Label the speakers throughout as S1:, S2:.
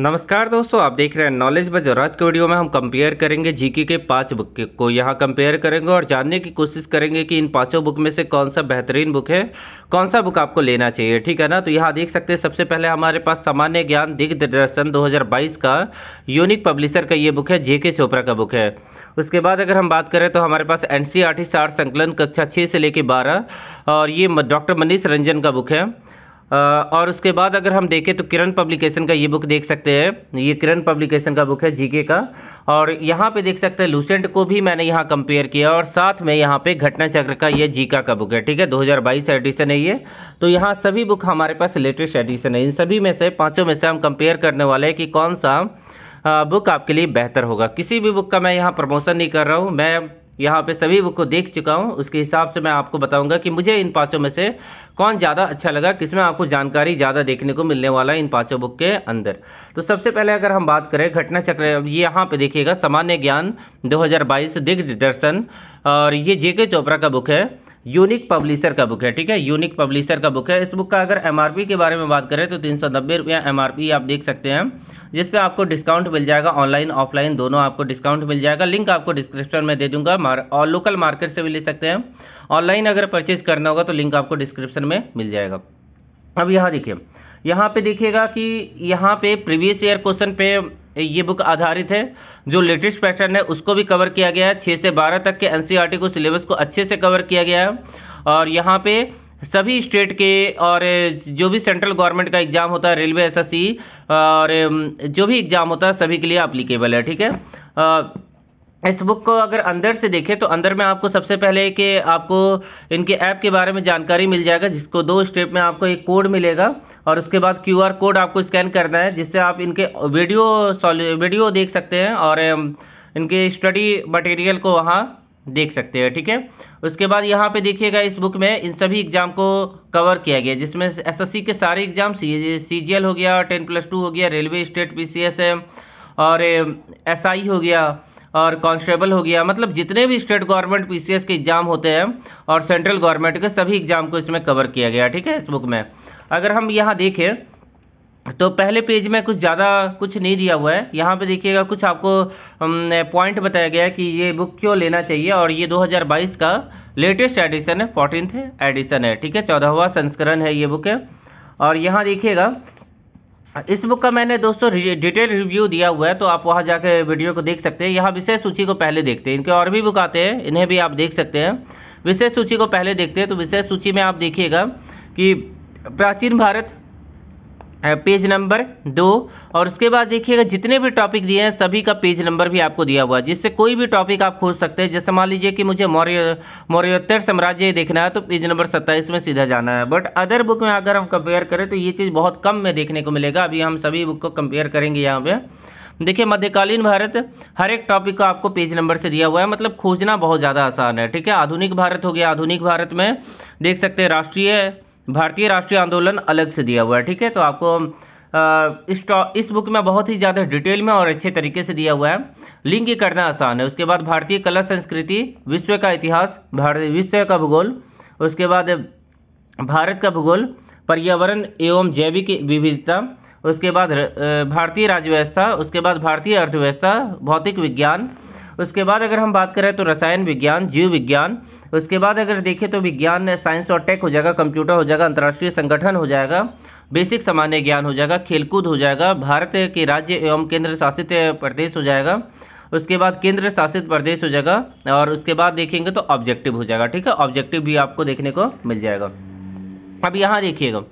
S1: नमस्कार दोस्तों आप देख रहे हैं नॉलेज बज और आज के वीडियो में हम कंपेयर करेंगे जीके के पांच बुक को यहाँ कंपेयर करेंगे और जानने की कोशिश करेंगे कि इन पांचों बुक में से कौन सा बेहतरीन बुक है कौन सा बुक आपको लेना चाहिए ठीक है ना तो यहाँ देख सकते हैं सबसे पहले हमारे पास सामान्य ज्ञान दिग्दर्शन दो का यूनिक पब्लिशर का ये बुक है जे चोपड़ा का बुक है उसके बाद अगर हम बात करें तो हमारे पास एन e सी संकलन कक्षा छः से लेकर बारह और ये डॉक्टर मनीष रंजन का बुक है और उसके बाद अगर हम देखें तो किरण पब्लिकेशन का ये बुक देख सकते हैं ये किरण पब्लिकेशन का बुक है जीके का और यहाँ पे देख सकते हैं लूसेंट को भी मैंने यहाँ कंपेयर किया और साथ में यहाँ पे घटना चक्र का ये जीका का बुक है ठीक है 2022 एडिशन है ये तो यहाँ सभी बुक हमारे पास लेटेस्ट एडिशन है इन सभी में से पाँचों में से हम कंपेयर करने वाले हैं कि कौन सा बुक आपके लिए बेहतर होगा किसी भी बुक का मैं यहाँ प्रमोशन नहीं कर रहा हूँ मैं यहाँ पे सभी बुक को देख चुका हूँ उसके हिसाब से मैं आपको बताऊंगा कि मुझे इन पाँचों में से कौन ज़्यादा अच्छा लगा किसमें आपको जानकारी ज़्यादा देखने को मिलने वाला है इन पाँचों बुक के अंदर तो सबसे पहले अगर हम बात करें घटना चक्र ये यहाँ पे देखिएगा सामान्य ज्ञान 2022 दिग्दर्शन और ये जेके चोपड़ा का बुक है यूनिक पब्लिशर का बुक है ठीक है यूनिक पब्लिशर का बुक है इस बुक का अगर एमआरपी के बारे में बात करें तो तीन सौ नब्बे रुपया एम आप देख सकते हैं जिस पे आपको डिस्काउंट मिल जाएगा ऑनलाइन ऑफलाइन दोनों आपको डिस्काउंट मिल जाएगा लिंक आपको डिस्क्रिप्शन में दे दूंगा मार, और लोकल मार्केट से भी ले सकते हैं ऑनलाइन अगर परचेज करना होगा तो लिंक आपको डिस्क्रिप्शन में मिल जाएगा अब यहाँ देखिए यहाँ पे देखिएगा कि यहाँ पे प्रीवियस ईयर क्वेश्चन पे ये बुक आधारित है जो लेटेस्ट पैटर्न है उसको भी कवर किया गया है छः से बारह तक के एनसीईआरटी e को सिलेबस को अच्छे से कवर किया गया है और यहाँ पे सभी स्टेट के और जो भी सेंट्रल गवर्नमेंट का एग्ज़ाम होता है रेलवे एसएससी और जो भी एग्ज़ाम होता है सभी के लिए अप्लीकेबल है ठीक है इस बुक को अगर अंदर से देखें तो अंदर में आपको सबसे पहले कि आपको इनके ऐप के बारे में जानकारी मिल जाएगा जिसको दो स्टेप में आपको एक कोड मिलेगा और उसके बाद क्यूआर कोड आपको स्कैन करना है जिससे आप इनके वीडियो वीडियो देख सकते हैं और इनके स्टडी मटेरियल को वहाँ देख सकते हैं ठीक है उसके बाद यहाँ पे देखिएगा इस बुक में इन सभी एग्ज़ाम को कवर किया गया जिसमें एसएससी के सारे एग्ज़ाम सी जी हो गया टेन प्लस टू हो गया रेलवे स्टेट पी और एस हो गया और कांस्टेबल हो गया मतलब जितने भी स्टेट गवर्नमेंट पीसीएस के एग्ज़ाम होते हैं और सेंट्रल गवर्नमेंट के सभी एग्ज़ाम को इसमें कवर किया गया ठीक है इस बुक में अगर हम यहाँ देखें तो पहले पेज में कुछ ज़्यादा कुछ नहीं दिया हुआ है यहाँ पे देखिएगा कुछ आपको पॉइंट बताया गया है कि ये बुक क्यों लेना चाहिए और ये 2022 का लेटेस्ट एडिशन है फोर्टीन एडिशन है ठीक है चौदहवा संस्करण है ये बुक है और यहाँ देखिएगा इस बुक का मैंने दोस्तों डिटेल रिव्यू दिया हुआ है तो आप वहाँ जाके वीडियो को देख सकते हैं यहाँ विशेष सूची को पहले देखते हैं इनके और भी बुक आते हैं इन्हें भी आप देख सकते हैं विशेष सूची को पहले देखते हैं तो विशेष सूची में आप देखिएगा कि प्राचीन भारत पेज नंबर दो और उसके बाद देखिएगा जितने भी टॉपिक दिए हैं सभी का पेज नंबर भी आपको दिया हुआ है जिससे कोई भी टॉपिक आप खोज सकते हैं जैसे मान लीजिए कि मुझे मौर्य मौर्योत्तर साम्राज्य देखना है तो पेज नंबर सत्ताईस में सीधा जाना है बट अदर बुक में अगर हम कंपेयर करें तो ये चीज़ बहुत कम में देखने को मिलेगा अभी हम सभी बुक को कंपेयर करेंगे यहाँ पर देखिए मध्यकालीन भारत हर एक टॉपिक को आपको पेज नंबर से दिया हुआ है मतलब खोजना बहुत ज़्यादा आसान है ठीक है आधुनिक भारत हो गया आधुनिक भारत में देख सकते हैं राष्ट्रीय भारतीय राष्ट्रीय आंदोलन अलग से दिया हुआ है ठीक है तो आपको इस इस बुक में बहुत ही ज़्यादा डिटेल में और अच्छे तरीके से दिया हुआ है लिंक ही करना आसान है उसके बाद भारतीय कला संस्कृति विश्व का इतिहास भारत विश्व का भूगोल उसके बाद भारत का भूगोल पर्यावरण एवं जैविक विविधता उसके बाद भारतीय राज्य व्यवस्था उसके बाद भारतीय अर्थव्यवस्था भौतिक विज्ञान उसके बाद अगर हम बात करें तो रसायन विज्ञान जीव विज्ञान उसके बाद अगर देखें तो विज्ञान साइंस और टेक हो जाएगा कंप्यूटर हो जाएगा अंतर्राष्ट्रीय संगठन हो जाएगा बेसिक सामान्य ज्ञान हो जाएगा खेलकूद हो जाएगा भारत के राज्य एवं केंद्र शासित प्रदेश हो जाएगा उसके बाद केंद्र शासित प्रदेश हो जाएगा और उसके बाद देखेंगे तो ऑब्जेक्टिव हो जाएगा ठीक है ऑब्जेक्टिव भी आपको देखने को मिल जाएगा अब यहाँ देखिएगा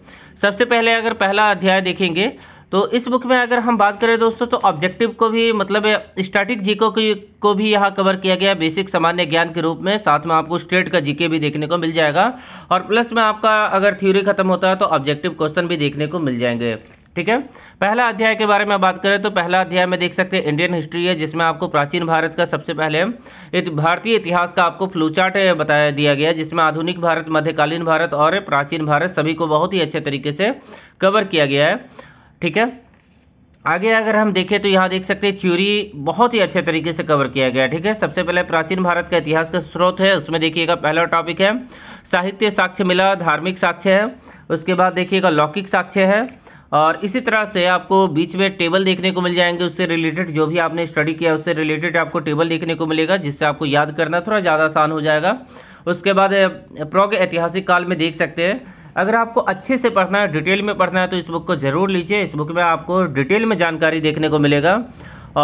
S1: सबसे पहले अगर पहला अध्याय देखेंगे तो इस बुक में अगर हम बात करें दोस्तों तो ऑब्जेक्टिव को भी मतलब स्टैटिक जीको की को भी यहाँ कवर किया गया बेसिक सामान्य ज्ञान के रूप में साथ में आपको स्टेट का जीके भी देखने को मिल जाएगा और प्लस में आपका अगर थ्योरी खत्म होता है तो ऑब्जेक्टिव क्वेश्चन भी देखने को मिल जाएंगे ठीक है पहला अध्याय के बारे में बात करें तो पहला अध्याय में देख सकते हैं इंडियन हिस्ट्री है जिसमें आपको प्राचीन भारत का सबसे पहले भारतीय इतिहास का आपको फ्लूचार्ट बताया दिया गया जिसमें आधुनिक भारत मध्यकालीन भारत और प्राचीन भारत सभी को बहुत ही अच्छे तरीके से कवर किया गया है ठीक है आगे अगर हम देखें तो यहाँ देख सकते हैं थ्योरी बहुत ही अच्छे तरीके से कवर किया गया ठीक है सबसे पहले प्राचीन भारत का इतिहास का स्रोत है उसमें देखिएगा पहला टॉपिक है साहित्य साक्ष्य मिला धार्मिक साक्ष्य है उसके बाद देखिएगा लौकिक साक्ष्य है और इसी तरह से आपको बीच में टेबल देखने को मिल जाएंगे उससे रिलेटेड जो भी आपने स्टडी किया उससे रिलेटेड आपको टेबल देखने को मिलेगा जिससे आपको याद करना थोड़ा ज़्यादा आसान हो जाएगा उसके बाद प्रोग ऐतिहासिक काल में देख सकते हैं अगर आपको अच्छे से पढ़ना है डिटेल में पढ़ना है तो इस बुक को ज़रूर लीजिए इस बुक में आपको डिटेल में जानकारी देखने को मिलेगा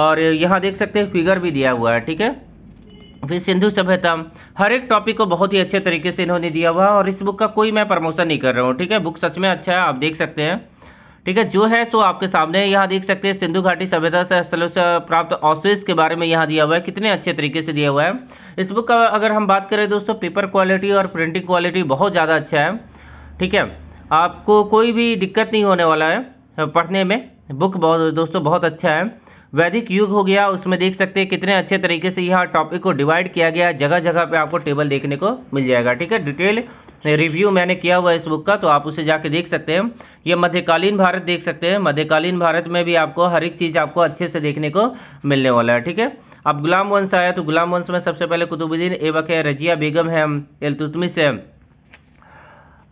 S1: और यहाँ देख सकते हैं फिगर भी दिया हुआ है ठीक है फिर सिंधु सभ्यता हर एक टॉपिक को बहुत ही अच्छे तरीके से इन्होंने दिया हुआ है और इस बुक का कोई मैं प्रमोशन नहीं कर रहा हूँ ठीक है बुक सच में अच्छा है आप देख सकते हैं ठीक है जो है सो आपके सामने यहाँ देख सकते हैं सिंधु घाटी सभ्यता से स्थलों से प्राप्त अवशेष के बारे में यहाँ दिया हुआ है कितने अच्छे तरीके से दिया हुआ है इस बुक का अगर हम बात करें दोस्तों पेपर क्वालिटी और प्रिंटिंग क्वालिटी बहुत ज़्यादा अच्छा है ठीक है आपको कोई भी दिक्कत नहीं होने वाला है पढ़ने में बुक बहुत दोस्तों बहुत अच्छा है वैदिक युग हो गया उसमें देख सकते हैं कितने अच्छे तरीके से यह टॉपिक को डिवाइड किया गया जगह जगह पे आपको टेबल देखने को मिल जाएगा ठीक है डिटेल रिव्यू मैंने किया हुआ है इस बुक का तो आप उसे जाके देख सकते हैं ये मध्यकालीन भारत देख सकते हैं मध्यकालीन भारत में भी आपको हर एक चीज़ आपको अच्छे से देखने को मिलने वाला है ठीक है अब गुलाम वंश आया तो गुलाम वंश में सबसे पहले कुतुबुद्दीन एवक है रजिया बेगम है इलतुतमिस है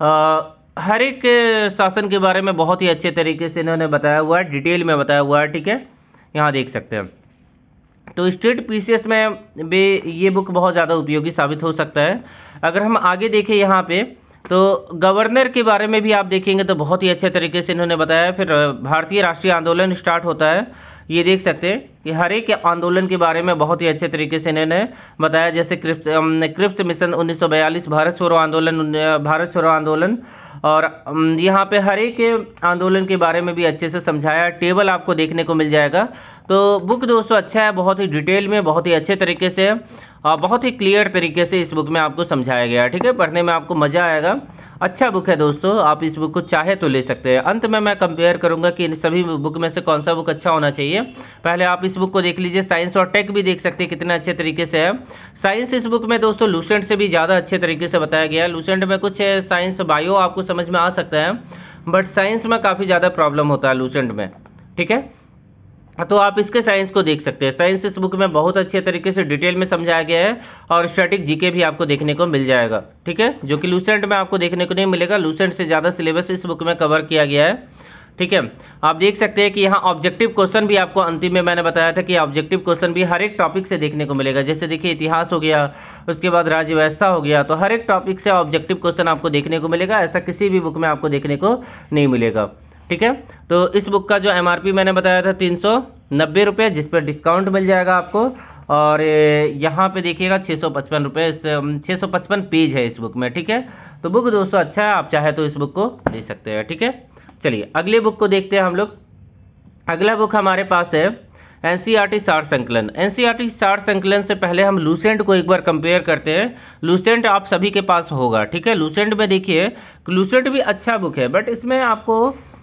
S1: हर एक शासन के बारे में बहुत ही अच्छे तरीके से इन्होंने बताया हुआ है डिटेल में बताया हुआ है ठीक है यहाँ देख सकते हैं तो स्टेट पीसीएस में भी ये बुक बहुत ज़्यादा उपयोगी साबित हो सकता है अगर हम आगे देखें यहाँ पे तो गवर्नर के बारे में भी आप देखेंगे तो बहुत ही अच्छे तरीके से इन्होंने बताया फिर भारतीय राष्ट्रीय आंदोलन स्टार्ट होता है ये देख सकते हैं कि हर एक आंदोलन के बारे में बहुत ही अच्छे तरीके से इन्होंने बताया जैसे क्रिप्स क्रिप्स मिशन उन्नीस भारत छोड़ो आंदोलन भारत छोड़ो आंदोलन और यहाँ पे हर एक आंदोलन के बारे में भी अच्छे से समझाया टेबल आपको देखने को मिल जाएगा तो बुक दोस्तों अच्छा है बहुत ही डिटेल में बहुत ही अच्छे तरीके से और बहुत ही क्लियर तरीके से इस बुक में आपको समझाया गया है ठीक है पढ़ने में आपको मज़ा आएगा अच्छा बुक है दोस्तों आप इस बुक को चाहे तो ले सकते हैं अंत में मैं कंपेयर करूंगा कि इन सभी बुक में से कौन सा बुक अच्छा होना चाहिए पहले आप इस बुक को देख लीजिए साइंस और टेक भी देख सकते हैं कितने अच्छे तरीके से है साइंस इस बुक में दोस्तों लूसेंट से भी ज़्यादा अच्छे तरीके से बताया गया है लूसेंट में कुछ साइंस बायो आपको समझ में आ सकता है बट साइंस में काफ़ी ज़्यादा प्रॉब्लम होता है लूसेंट में ठीक है हाँ, तो आप इसके साइंस को देख सकते हैं साइंस इस बुक में बहुत अच्छे तरीके से डिटेल में समझाया गया है और स्टैटिक जीके भी आपको देखने को मिल जाएगा ठीक है जो कि लूसेंट में आपको देखने को नहीं मिलेगा लूसेंट से ज़्यादा सिलेबस इस बुक में कवर किया गया है ठीक है आप देख सकते हैं कि यहाँ ऑब्जेक्टिव क्वेश्चन भी आपको अंतिम में मैंने बताया था कि ऑब्जेक्टिव क्वेश्चन भी हर एक टॉपिक से देखने को मिलेगा जैसे देखिए इतिहास हो गया उसके बाद राज्य व्यवस्था हो गया तो हर एक टॉपिक से ऑब्जेक्टिव क्वेश्चन आपको देखने को मिलेगा ऐसा किसी भी बुक में आपको देखने को नहीं मिलेगा ठीक है तो इस बुक का जो एम मैंने बताया था तीन सौ नब्बे रुपये जिस पर डिस्काउंट मिल जाएगा आपको और यहाँ पे देखिएगा छः सौ पचपन रुपये छः सौ पचपन पेज है इस बुक में ठीक है तो बुक दोस्तों अच्छा है आप चाहे तो इस बुक को ले सकते हैं ठीक है चलिए अगले बुक को देखते हैं हम लोग अगला बुक हमारे पास है एन सी आर टी सार संकलन एन सी आर टी सार संकलन से पहले हम लूसेंट को एक बार कंपेयर करते हैं लूसेंट आप सभी के पास होगा ठीक है लूसेंट में देखिए लूसेंट भी अच्छा बुक है बट इसमें आपको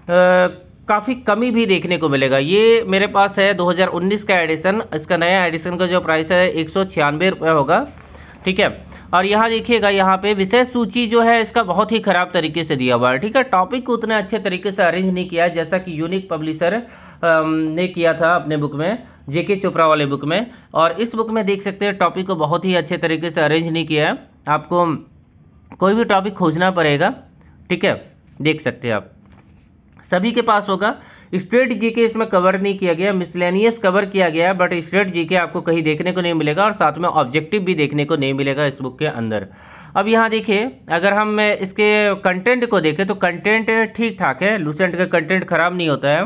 S1: काफ़ी कमी भी देखने को मिलेगा ये मेरे पास है 2019 का एडिशन इसका नया एडिशन का जो प्राइस है एक सौ होगा ठीक है और यहाँ देखिएगा यहाँ पे विशेष सूची जो है इसका बहुत ही खराब तरीके से दिया हुआ है ठीक है टॉपिक को उतने अच्छे तरीके से अरेंज नहीं किया जैसा कि यूनिक पब्लिशर ने किया था अपने बुक में जेके चोपड़ा वाले बुक में और इस बुक में देख सकते हैं टॉपिक को बहुत ही अच्छे तरीके से अरेंज नहीं किया है आपको कोई भी टॉपिक खोजना पड़ेगा ठीक है देख सकते हैं आप सभी के पास होगा स्ट्रेट के इसमें कवर नहीं किया गया मिसलेनियस कवर किया गया बट स्ट्रेट के आपको कहीं देखने को नहीं मिलेगा और साथ में ऑब्जेक्टिव भी देखने को नहीं मिलेगा इस बुक के अंदर अब यहाँ देखिए अगर हम इसके कंटेंट को देखें तो कंटेंट ठीक ठाक है लूसेंट का कंटेंट ख़राब नहीं होता है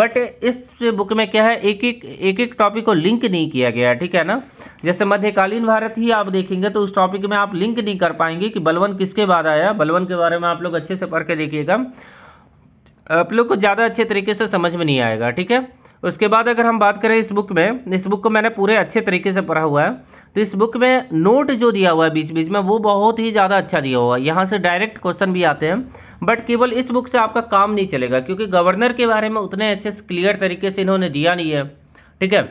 S1: बट इस बुक में क्या है एक एक एक एक टॉपिक को लिंक नहीं किया गया है ठीक है ना जैसे मध्यकालीन भारत ही आप देखेंगे तो उस टॉपिक में आप लिंक नहीं कर पाएंगे कि बलवन किसके बाद आया बलवन के बारे में आप लोग अच्छे से पढ़ के देखिएगा आप लोग को ज़्यादा अच्छे तरीके से समझ में नहीं आएगा ठीक है उसके बाद अगर हम बात करें इस बुक में इस बुक को मैंने पूरे अच्छे तरीके से पढ़ा हुआ है तो इस बुक में नोट जो दिया हुआ है बीच बीच में वो बहुत ही ज़्यादा अच्छा दिया हुआ है यहाँ से डायरेक्ट क्वेश्चन भी आते हैं बट केवल इस बुक से आपका काम नहीं चलेगा क्योंकि गवर्नर के बारे में उतने अच्छे क्लियर तरीके से इन्होंने दिया नहीं है ठीक है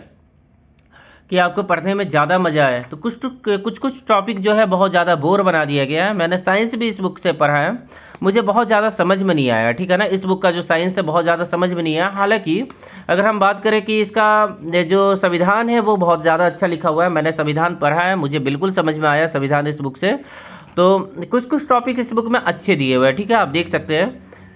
S1: कि आपको पढ़ने में ज़्यादा मज़ा आए तो कुछ कुछ कुछ टॉपिक जो है बहुत ज़्यादा बोर बना दिया गया है मैंने साइंस भी इस बुक से पढ़ा है मुझे बहुत ज़्यादा समझ में नहीं आया ठीक है ना इस बुक का जो साइंस है बहुत ज़्यादा समझ में नहीं आया हालांकि अगर हम बात करें कि इसका जो संविधान है वो बहुत ज़्यादा अच्छा लिखा हुआ है मैंने संविधान पढ़ा है मुझे बिल्कुल समझ में आया संविधान इस बुक से तो कुछ कुछ टॉपिक इस बुक में अच्छे दिए हुए हैं ठीक है आप देख सकते हैं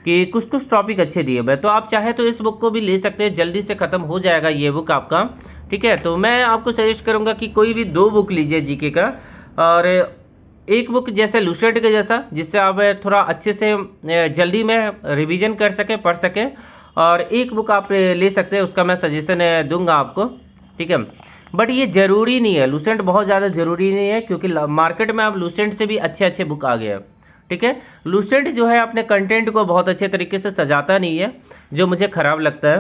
S1: कि कुछ कुछ टॉपिक अच्छे दिए हुए तो आप चाहे तो इस बुक को भी ले सकते हैं जल्दी से ख़त्म हो जाएगा ये बुक आपका ठीक है तो मैं आपको सजेस्ट करूँगा कि कोई भी दो बुक लीजिए जीके का और एक बुक जैसे लूसेंट के जैसा जिससे आप थोड़ा अच्छे से जल्दी में रिवीजन कर सकें पढ़ सकें और एक बुक आप ले सकते हैं उसका मैं सजेशन दूंगा आपको ठीक है बट ये ज़रूरी नहीं है लूसेंट बहुत ज़्यादा ज़रूरी नहीं है क्योंकि मार्केट में आप लूसेंट से भी अच्छे अच्छे बुक आ गए हैं ठीक है लूसेंट जो है अपने कंटेंट को बहुत अच्छे तरीके से सजाता नहीं है जो मुझे ख़राब लगता है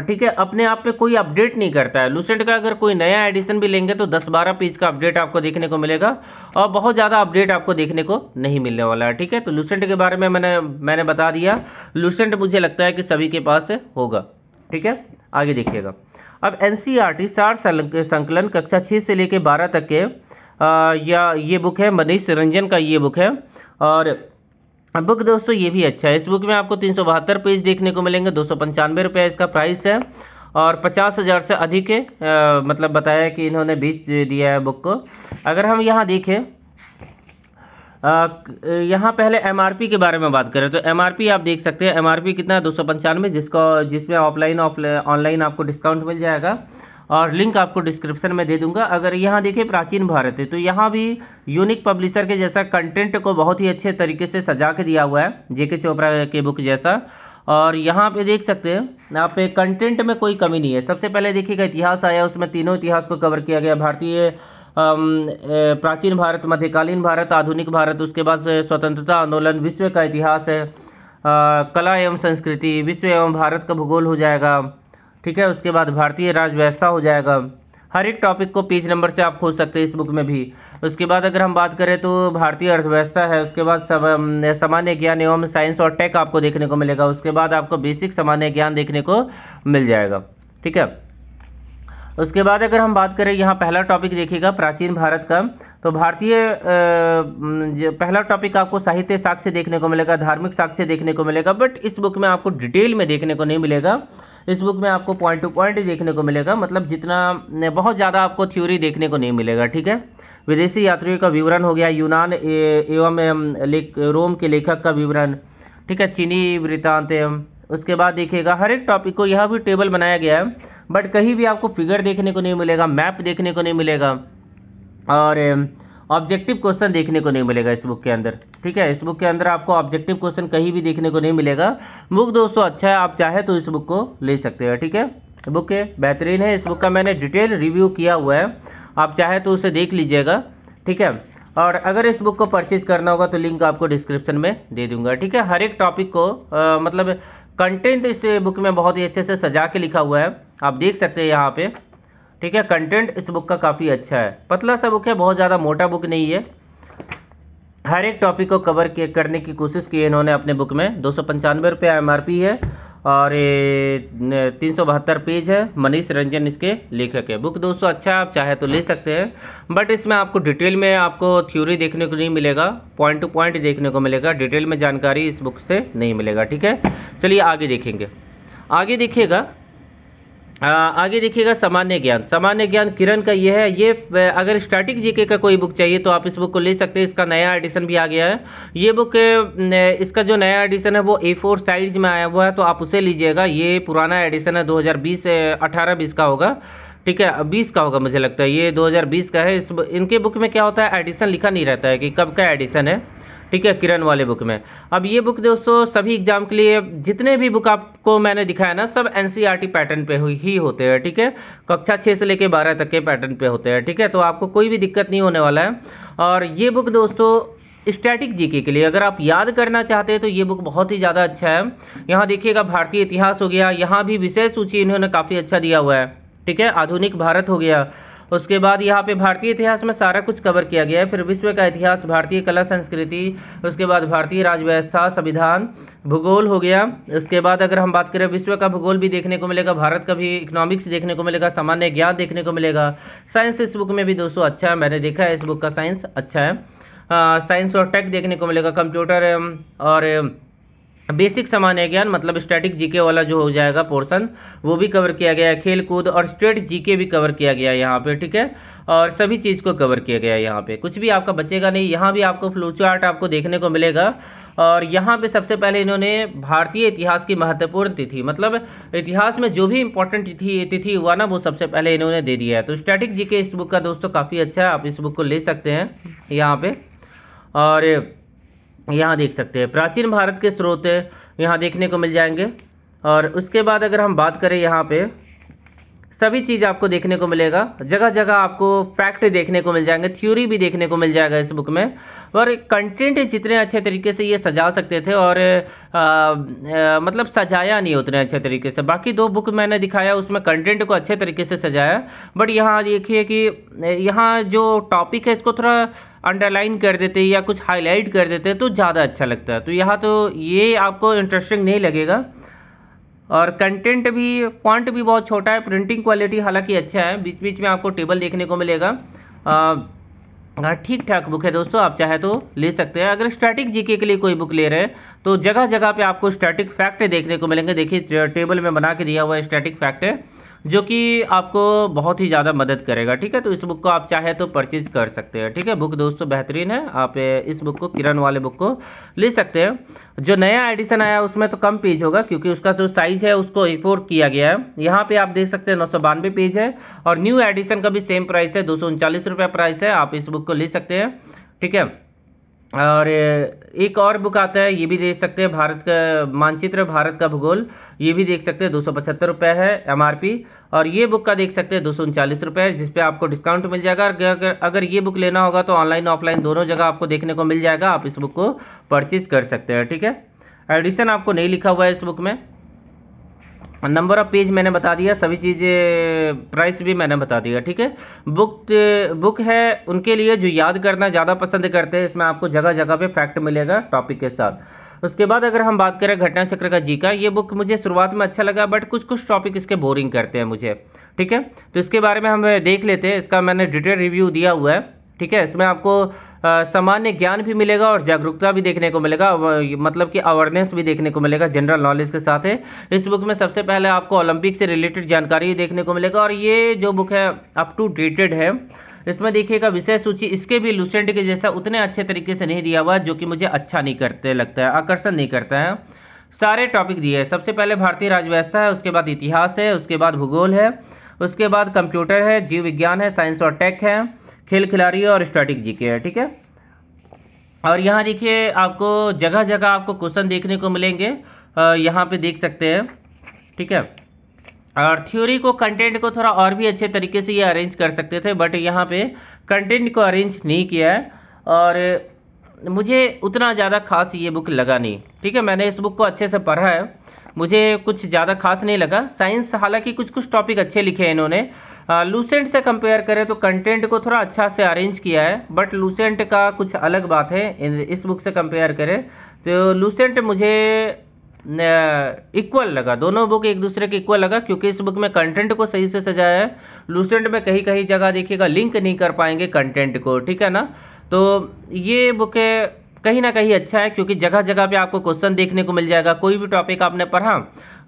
S1: ठीक है अपने आप पे कोई अपडेट नहीं करता है लूसेंट का अगर कोई नया एडिशन भी लेंगे तो 10-12 पीस का अपडेट आपको देखने को मिलेगा और बहुत ज़्यादा अपडेट आपको देखने को नहीं मिलने वाला है ठीक है तो लूसेंट के बारे में मैंने मैंने बता दिया लूसेंट मुझे लगता है कि सभी के पास होगा ठीक है आगे देखिएगा अब एन सी आर सार संकलन कक्षा छः से लेकर बारह तक के आ, या ये बुक है मनीष रंजन का ये बुक है और बुक दोस्तों ये भी अच्छा है इस बुक में आपको तीन सौ बहत्तर पेज देखने को मिलेंगे दो सौ पंचानवे रुपये इसका प्राइस है और पचास हज़ार से अधिक है मतलब बताया कि इन्होंने बीच दिया है बुक को अगर हम यहाँ देखें यहाँ पहले एम के बारे में बात करें तो एम आप देख सकते हैं एम कितना है दो सौ पंचानवे जिसका जिसमें ऑफलाइन ऑफलाइन ऑनलाइन आपको डिस्काउंट मिल जाएगा और लिंक आपको डिस्क्रिप्शन में दे दूंगा अगर यहाँ देखिए प्राचीन भारत है तो यहाँ भी यूनिक पब्लिशर के जैसा कंटेंट को बहुत ही अच्छे तरीके से सजा के दिया हुआ है जेके चोपड़ा के बुक जैसा और यहाँ पे देख सकते हैं आप कंटेंट में कोई कमी नहीं है सबसे पहले देखिएगा इतिहास आया उसमें तीनों इतिहास को कवर किया गया भारतीय प्राचीन भारत मध्यकालीन भारत आधुनिक भारत उसके बाद स्वतंत्रता आंदोलन विश्व का इतिहास है आ, कला एवं संस्कृति विश्व एवं भारत का भूगोल हो जाएगा ठीक है उसके बाद भारतीय राज्य व्यवस्था हो जाएगा हर एक टॉपिक को पेज नंबर से आप खोज सकते हैं इस बुक में भी उसके बाद अगर हम बात करें तो भारतीय अर्थव्यवस्था है उसके बाद सामान्य ज्ञान एवं साइंस और टेक आपको देखने को मिलेगा उसके बाद आपको बेसिक सामान्य ज्ञान देखने को मिल जाएगा ठीक है उसके बाद अगर हम बात करें यहाँ पहला टॉपिक देखिएगा प्राचीन भारत का तो भारतीय पहला टॉपिक आपको साहित्य साक्ष्य देखने को मिलेगा धार्मिक साक्ष्य देखने को मिलेगा बट इस बुक में आपको डिटेल में देखने को नहीं मिलेगा इस बुक में आपको पॉइंट टू पॉइंट देखने को मिलेगा मतलब जितना बहुत ज़्यादा आपको थ्योरी देखने को नहीं मिलेगा ठीक है विदेशी यात्रियों का विवरण हो गया यूनान एवं रोम के लेखक का विवरण ठीक है चीनी वृतांत उसके बाद देखिएगा हर एक टॉपिक को यह भी टेबल बनाया गया है बट कहीं भी आपको फिगर देखने को नहीं मिलेगा मैप देखने को नहीं मिलेगा और ऑब्जेक्टिव क्वेश्चन देखने को नहीं मिलेगा इस बुक के अंदर ठीक है इस बुक के अंदर आपको ऑब्जेक्टिव क्वेश्चन कहीं भी देखने को नहीं मिलेगा बुक दोस्तों अच्छा है आप चाहे तो इस बुक को ले सकते हो ठीक है बुक बेहतरीन है इस बुक का मैंने डिटेल रिव्यू किया हुआ है आप चाहे तो उसे देख लीजिएगा ठीक है और अगर इस बुक को परचेज करना होगा तो लिंक आपको डिस्क्रिप्शन में दे दूंगा ठीक है हर एक टॉपिक को आ, मतलब कंटेंट इस बुक में बहुत ही अच्छे से सजा के लिखा हुआ है आप देख सकते हैं यहाँ पे ठीक है कंटेंट इस बुक का काफ़ी अच्छा है पतला सा बुक है बहुत ज़्यादा मोटा बुक नहीं है हर एक टॉपिक को कवर करने की कोशिश की है इन्होंने अपने बुक में दो सौ पंचानवे रुपये एम है और ये तीन सौ बहत्तर पेज है मनीष रंजन इसके लेखक है बुक दोस्तों अच्छा है आप चाहे तो ले सकते हैं बट इसमें आपको डिटेल में आपको थ्योरी देखने को नहीं मिलेगा पॉइंट टू पॉइंट देखने को मिलेगा डिटेल में जानकारी इस बुक से नहीं मिलेगा ठीक है चलिए आगे देखेंगे आगे देखिएगा आगे देखिएगा सामान्य ज्ञान सामान्य ज्ञान किरण का ये है ये अगर स्टैटिक जीके का कोई बुक चाहिए तो आप इस बुक को ले सकते हैं इसका नया एडिशन भी आ गया है ये बुक इसका जो नया एडिशन है वो ए फोर साइज में आया हुआ है तो आप उसे लीजिएगा ये पुराना एडिशन है 2020 18 बीस का होगा ठीक है बीस का होगा मुझे लगता है ये दो का है इस इनके बुक में क्या होता है एडिशन लिखा नहीं रहता है कि कब का एडिशन है ठीक है किरण वाले बुक में अब ये बुक दोस्तों सभी एग्जाम के लिए जितने भी बुक आपको मैंने दिखाया ना सब एन पैटर्न e पे ही होते हैं ठीक है कक्षा छः से लेकर बारह तक के पैटर्न पे होते हैं ठीक है तो आपको कोई भी दिक्कत नहीं होने वाला है और ये बुक दोस्तों स्टैटिक जीके के लिए अगर आप याद करना चाहते हैं तो ये बुक बहुत ही ज़्यादा अच्छा है यहाँ देखिएगा भारतीय इतिहास हो गया यहाँ भी विषय सूची इन्होंने काफ़ी अच्छा दिया हुआ है ठीक है आधुनिक भारत हो गया उसके बाद यहाँ पे भारतीय इतिहास में सारा कुछ कवर किया गया है फिर विश्व का इतिहास भारतीय कला संस्कृति उसके बाद भारतीय राज व्यवस्था संविधान भूगोल हो गया उसके बाद अगर हम बात करें विश्व का भूगोल भी देखने को मिलेगा भारत का भी इकोनॉमिक्स देखने को मिलेगा सामान्य ज्ञान देखने को मिलेगा साइंस इस बुक में भी दोस्तों अच्छा है मैंने देखा है इस बुक का साइंस अच्छा है साइंस और टेक देखने को मिलेगा कंप्यूटर और बेसिक सामान्य ज्ञान मतलब स्टैटिक जीके वाला जो हो जाएगा पोर्सन वो भी कवर किया गया है खेल कूद और स्टेट जीके भी कवर किया गया है यहाँ पे ठीक है और सभी चीज़ को कवर किया गया है यहाँ पे कुछ भी आपका बचेगा नहीं यहाँ भी आपको फ्लू चार्ट आपको देखने को मिलेगा और यहाँ पे सबसे पहले इन्होंने भारतीय इतिहास की महत्वपूर्ण तिथि मतलब इतिहास में जो भी इंपॉर्टेंट तिथि तिथि हुआ ना वो सबसे पहले इन्होंने दे दिया है तो स्टैटिक जी के इस बुक का दोस्तों काफ़ी अच्छा है आप इस बुक को ले सकते हैं यहाँ पे और यहाँ देख सकते हैं प्राचीन भारत के स्रोत यहाँ देखने को मिल जाएंगे और उसके बाद अगर हम बात करें यहाँ पे सभी चीज़ आपको देखने को मिलेगा जगह जगह आपको फैक्ट देखने को मिल जाएंगे थ्योरी भी देखने को मिल जाएगा इस बुक में और कंटेंट जितने अच्छे तरीके से ये सजा सकते थे और आ, आ, मतलब सजाया नहीं उतने अच्छे तरीके से बाकी दो बुक मैंने दिखाया उसमें कंटेंट को अच्छे तरीके से सजाया बट यहाँ देखिए कि यहाँ जो टॉपिक है इसको थोड़ा अंडरलाइन कर देते या कुछ हाईलाइट कर देते तो ज़्यादा अच्छा लगता है तो यहाँ तो ये आपको इंटरेस्टिंग नहीं लगेगा और कंटेंट भी फॉन्ट भी बहुत छोटा है प्रिंटिंग क्वालिटी हालांकि अच्छा है बीच बीच में आपको टेबल देखने को मिलेगा हाँ ठीक ठाक बुक है दोस्तों आप चाहे तो ले सकते हैं अगर स्टैटिक जीके के लिए कोई बुक ले रहे हैं तो जगह जगह पे आपको स्टैटिक फैक्ट देखने को मिलेंगे देखिए टेबल में बना के दिया हुआ है स्टैटिक फैक्ट है जो कि आपको बहुत ही ज़्यादा मदद करेगा ठीक है तो इस बुक को आप चाहे तो परचेज कर सकते हैं ठीक है बुक दोस्तों बेहतरीन है आप इस बुक को किरण वाले बुक को ले सकते हैं जो नया एडिशन आया उसमें तो कम पेज होगा क्योंकि उसका जो साइज़ है उसको रिपोर्ट किया गया है यहाँ पे आप देख सकते हैं नौ पेज है और न्यू एडिशन का भी सेम प्राइस है दो प्राइस है आप इस बुक को ले सकते हैं ठीक है और एक और बुक आता है ये भी देख सकते हैं भारत का मानचित्र भारत का भूगोल ये भी देख सकते हैं दो सौ पचहत्तर रुपये है एम और ये बुक का देख सकते हैं दो सौ उनचालीस रुपये है जिसपे आपको डिस्काउंट मिल जाएगा अगर अगर ये बुक लेना होगा तो ऑनलाइन ऑफलाइन दोनों जगह आपको देखने को मिल जाएगा आप इस बुक को परचेज कर सकते हैं ठीक है एडिशन आपको नहीं लिखा हुआ है इस बुक में नंबर ऑफ पेज मैंने बता दिया सभी चीज़ें प्राइस भी मैंने बता दिया ठीक है बुक बुक है उनके लिए जो याद करना ज़्यादा पसंद करते हैं इसमें आपको जगह जगह पे फैक्ट मिलेगा टॉपिक के साथ उसके बाद अगर हम बात करें घटना चक्र का जी का ये बुक मुझे शुरुआत में अच्छा लगा बट कुछ कुछ टॉपिक इसके बोरिंग करते हैं मुझे ठीक है तो इसके बारे में हम देख लेते हैं इसका मैंने डिटेल रिव्यू दिया हुआ है ठीक है इसमें आपको सामान्य ज्ञान भी मिलेगा और जागरूकता भी देखने को मिलेगा मतलब कि अवेयरनेस भी देखने को मिलेगा जनरल नॉलेज के साथ है इस बुक में सबसे पहले आपको ओलंपिक से रिलेटेड जानकारी देखने को मिलेगा और ये जो बुक है अप टू डेटेड है इसमें देखिएगा विषय सूची इसके भी लूसेंट के जैसा उतने अच्छे तरीके से नहीं दिया हुआ जो कि मुझे अच्छा नहीं करते लगता है आकर्षण नहीं करता है सारे टॉपिक दिए हैं सबसे पहले भारतीय राजव्यवस्था है उसके बाद इतिहास है उसके बाद भूगोल है उसके बाद कंप्यूटर है जीव विज्ञान है साइंस और टेक है खेल खिलाड़ी और स्टैटिक जीके है ठीक है और यहाँ देखिए आपको जगह जगह आपको क्वेश्चन देखने को मिलेंगे यहाँ पे देख सकते हैं ठीक है और थ्योरी को कंटेंट को थोड़ा और भी अच्छे तरीके से ये अरेंज कर सकते थे बट यहाँ पे कंटेंट को अरेंज नहीं किया है और मुझे उतना ज़्यादा खास ये बुक लगा नहीं ठीक है मैंने इस बुक को अच्छे से पढ़ा है मुझे कुछ ज़्यादा खास नहीं लगा साइंस हालांकि कुछ कुछ टॉपिक अच्छे लिखे हैं इन्होंने लूसेंट से कंपेयर करें तो कंटेंट को थोड़ा अच्छा से अरेंज किया है बट लूसेंट का कुछ अलग बात है इस बुक से कंपेयर करें तो लूसेंट मुझे इक्वल लगा दोनों बुक एक दूसरे के इक्वल लगा क्योंकि इस बुक में कंटेंट को सही से सजाया है लूसेंट में कहीं कहीं जगह देखिएगा लिंक नहीं कर पाएंगे कंटेंट को ठीक है ना तो ये बुक कहीं ना कहीं अच्छा है क्योंकि जगह जगह पे आपको क्वेश्चन देखने को मिल जाएगा कोई भी टॉपिक आपने पढ़ा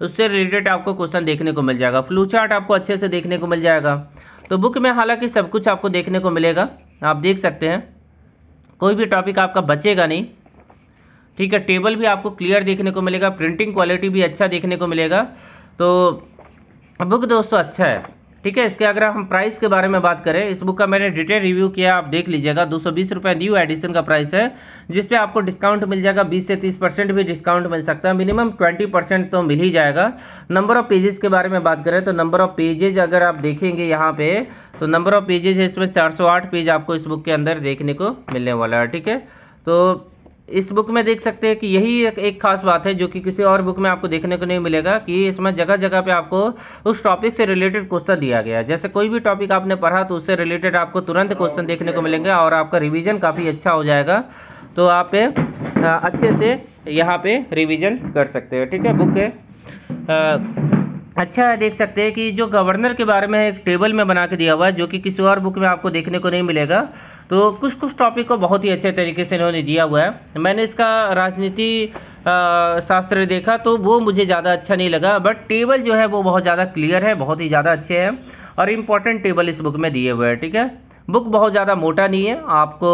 S1: उससे रिलेटेड आपको क्वेश्चन देखने को मिल जाएगा फ्लू चार्ट आपको अच्छे से देखने को मिल जाएगा तो बुक में हालांकि सब कुछ आपको देखने को मिलेगा आप देख सकते हैं कोई भी टॉपिक आपका बचेगा नहीं ठीक है टेबल भी आपको क्लियर देखने को मिलेगा प्रिंटिंग क्वालिटी भी अच्छा देखने को मिलेगा तो बुक दोस्तों अच्छा है ठीक है इसके अगर हम प्राइस के बारे में बात करें इस बुक का मैंने डिटेल रिव्यू किया आप देख लीजिएगा दो सौ न्यू एडिशन का प्राइस है जिसपे आपको डिस्काउंट मिल जाएगा बीस से तीस परसेंट भी डिस्काउंट मिल सकता है मिनिमम ट्वेंटी परसेंट तो मिल ही जाएगा नंबर ऑफ पेजेस के बारे में बात करें तो नंबर ऑफ पेजेज अगर आप देखेंगे यहाँ पे तो नंबर ऑफ पेजेज है इसमें चार पेज आपको इस बुक के अंदर देखने को मिलने वाला है ठीक है तो इस बुक में देख सकते हैं कि यही एक, एक खास बात है जो कि किसी और बुक में आपको देखने को नहीं मिलेगा कि इसमें जगह जगह पे आपको उस टॉपिक से रिलेटेड क्वेश्चन दिया गया है जैसे कोई भी टॉपिक आपने पढ़ा तो उससे रिलेटेड आपको तुरंत क्वेश्चन देखने को मिलेंगे और आपका रिविजन काफ़ी अच्छा हो जाएगा तो आप अच्छे से यहाँ पर रिविजन कर सकते हो ठीक है बुक है अच्छा है देख सकते हैं कि जो गवर्नर के बारे में एक टेबल में बना के दिया हुआ है जो कि किसी और बुक में आपको देखने को नहीं मिलेगा तो कुछ कुछ टॉपिक को बहुत ही अच्छे तरीके से इन्होंने दिया हुआ है मैंने इसका राजनीति शास्त्र देखा तो वो मुझे ज़्यादा अच्छा नहीं लगा बट टेबल जो है वो बहुत ज़्यादा क्लियर है बहुत ही ज़्यादा अच्छे हैं और इम्पॉर्टेंट टेबल इस बुक में दिए हुए हैं ठीक है बुक बहुत ज़्यादा मोटा नहीं है आपको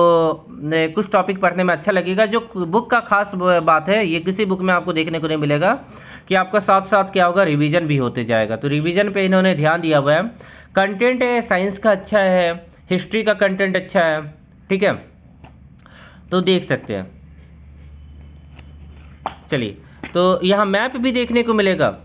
S1: कुछ टॉपिक पढ़ने में अच्छा लगेगा जो बुक का खास बात है ये किसी बुक में आपको देखने को नहीं मिलेगा कि आपका साथ साथ क्या होगा रिवीजन भी होते जाएगा तो रिवीजन पे इन्होंने ध्यान दिया हुआ है कंटेंट है साइंस का अच्छा है हिस्ट्री का कंटेंट अच्छा है ठीक है तो देख सकते हैं चलिए तो यहाँ मैप भी देखने को मिलेगा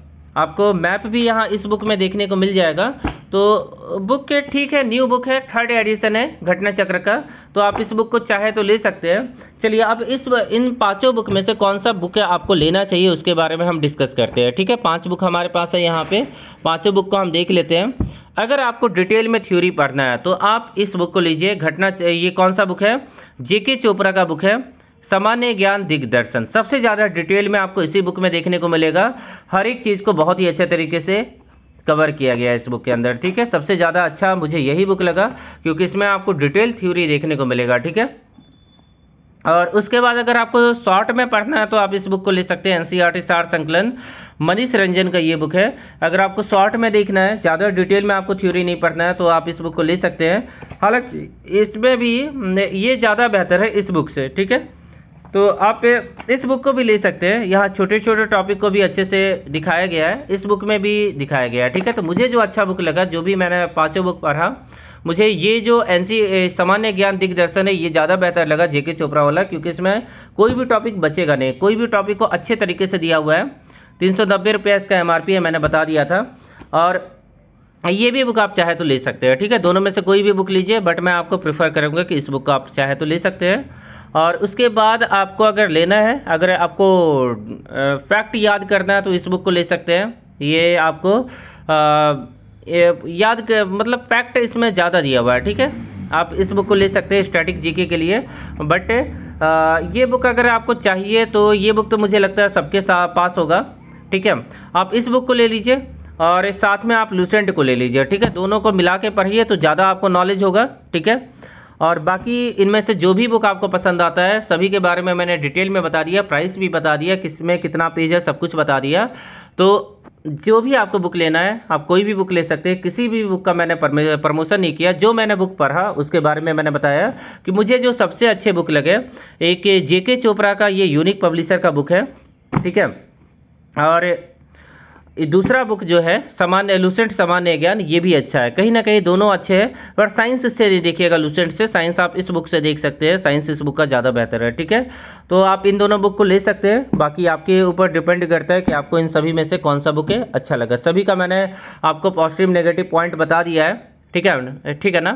S1: आपको मैप भी यहाँ इस बुक में देखने को मिल जाएगा तो बुक के ठीक है न्यू बुक है थर्ड एडिशन है घटना चक्र का तो आप इस बुक को चाहे तो ले सकते हैं चलिए अब इस इन पांचों बुक में से कौन सा बुक है आपको लेना चाहिए उसके बारे में हम डिस्कस करते हैं ठीक है पांच बुक हमारे पास है यहाँ पे पांचों बुक को हम देख लेते हैं अगर आपको डिटेल में थ्योरी पढ़ना है तो आप इस बुक को लीजिए घटना ये कौन सा बुक है जेके चोपड़ा का बुक है सामान्य ज्ञान दिग्दर्शन सबसे ज़्यादा डिटेल में आपको इसी बुक में देखने को मिलेगा हर एक चीज़ को बहुत ही अच्छे तरीके से कवर किया गया है इस बुक के अंदर ठीक है सबसे ज़्यादा अच्छा मुझे यही बुक लगा क्योंकि इसमें आपको डिटेल थ्योरी देखने को मिलेगा ठीक है और उसके बाद अगर आपको शॉर्ट में पढ़ना है तो आप इस बुक को ले सकते हैं एन e सी संकलन मनीष रंजन का ये बुक है अगर आपको शॉर्ट में देखना है ज़्यादा डिटेल में आपको थ्योरी नहीं पढ़ना है तो आप इस बुक को ले सकते हैं हालांकि इसमें भी ये ज़्यादा बेहतर है इस बुक से ठीक है तो आप इस बुक को भी ले सकते हैं यहाँ छोटे छोटे टॉपिक को भी अच्छे से दिखाया गया है इस बुक में भी दिखाया गया है ठीक है तो मुझे जो अच्छा बुक लगा जो भी मैंने पाँचों बुक पढ़ा मुझे ये जो एन सामान्य ज्ञान दिग्दर्शन है ये ज़्यादा बेहतर लगा जेके चोपड़ा वाला क्योंकि इसमें कोई भी टॉपिक बचेगा नहीं कोई भी टॉपिक को अच्छे तरीके से दिया हुआ है तीन सौ नब्बे रुपये इसका एम है मैंने बता दिया था और ये भी बुक आप चाहे तो ले सकते हैं ठीक है दोनों में से कोई भी बुक लीजिए बट मैं आपको प्रेफर करूँगा कि इस बुक को आप चाहे तो ले सकते हैं और उसके बाद आपको अगर लेना है अगर आपको फैक्ट याद करना है तो इस बुक को ले सकते हैं ये आपको आ, याद कर, मतलब फैक्ट इसमें ज़्यादा दिया हुआ है ठीक है आप इस बुक को ले सकते हैं स्टैटिक जीके के लिए बट ये बुक अगर आपको चाहिए तो ये बुक तो मुझे लगता है सबके पास होगा ठीक है आप इस बुक को ले लीजिए और साथ में आप लूसेंट को ले लीजिए ठीक है दोनों को मिला के पढ़िए तो ज़्यादा आपको नॉलेज होगा ठीक है और बाकी इनमें से जो भी बुक आपको पसंद आता है सभी के बारे में मैंने डिटेल में बता दिया प्राइस भी बता दिया किस में कितना पेज है सब कुछ बता दिया तो जो भी आपको बुक लेना है आप कोई भी बुक ले सकते हैं किसी भी बुक का मैंने प्रमोशन नहीं किया जो मैंने बुक पढ़ा उसके बारे में मैंने बताया कि मुझे जो सबसे अच्छे बुक लगे एक जे चोपड़ा का ये यूनिक पब्लिशर का बुक है ठीक है और दूसरा बुक जो है सामान्य लूसेंट सामान्य ज्ञान ये भी अच्छा है कहीं ना कहीं दोनों अच्छे हैं पर साइंस से नहीं देखिएगा लूसेंट से साइंस आप इस बुक से देख सकते हैं साइंस इस बुक का ज़्यादा बेहतर है ठीक है तो आप इन दोनों बुक को ले सकते हैं बाकी आपके ऊपर डिपेंड करता है कि आपको इन सभी में से कौन सा बुक है अच्छा लगा सभी का मैंने आपको पॉजिटिव नेगेटिव पॉइंट बता दिया है ठीक है ठीक है ना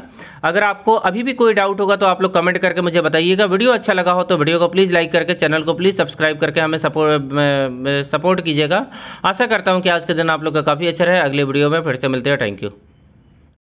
S1: अगर आपको अभी भी कोई डाउट होगा तो आप लोग कमेंट करके मुझे बताइएगा वीडियो अच्छा लगा हो तो वीडियो को प्लीज़ लाइक करके चैनल को प्लीज़ सब्सक्राइब करके हमें सपोर्ट सपोर्ट कीजिएगा आशा करता हूँ कि आज का दिन आप लोग का काफ़ी अच्छा रहे अगले वीडियो में फिर से मिलते हैं थैंक यू